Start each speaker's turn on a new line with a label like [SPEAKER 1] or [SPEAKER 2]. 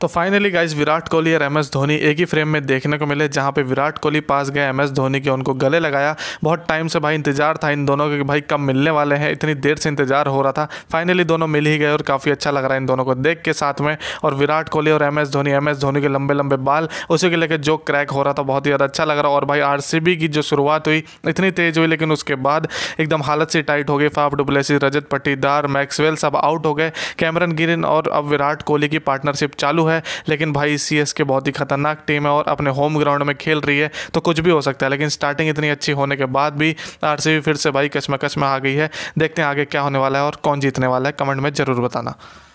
[SPEAKER 1] तो finally guys Virat Kohli और M S Dhoni एक ही फ्रेम में देखने को मिले जहाँ पे विराट कोहली पास गए एम एस धोनी के उनको गले लगाया बहुत टाइम से भाई इंतजार था इन दोनों के भाई कब मिलने वाले हैं इतनी देर से इंतजार हो रहा था फाइनली दोनों मिल ही गए और काफ़ी अच्छा लग रहा है इन दोनों को देख के साथ में और विराट कोहली और M S Dhoni M S Dhoni के लंबे लंबे बाल उसी के लेकर जो क्रैक हो रहा था बहुत ही ज़्यादा अच्छा लग रहा और भाई आर की जो शुरुआत हुई इतनी तेज़ हुई लेकिन उसके बाद एकदम हालत सी टाइट हो गई फाफ डुबलेसी रजत पट्टीदार मैक्सवेल सब आउट हो गए कैमरन गिरिन और अब विराट कोहली की पार्टनरशिप चालू है लेकिन भाई सी एस के बहुत ही खतरनाक टीम है और अपने होम ग्राउंड में खेल रही है तो कुछ भी हो सकता है लेकिन स्टार्टिंग इतनी अच्छी होने के बाद भी आर फिर से भाई कचमकच में आ गई है देखते हैं आगे क्या होने वाला है और कौन जीतने वाला है कमेंट में ज़रूर बताना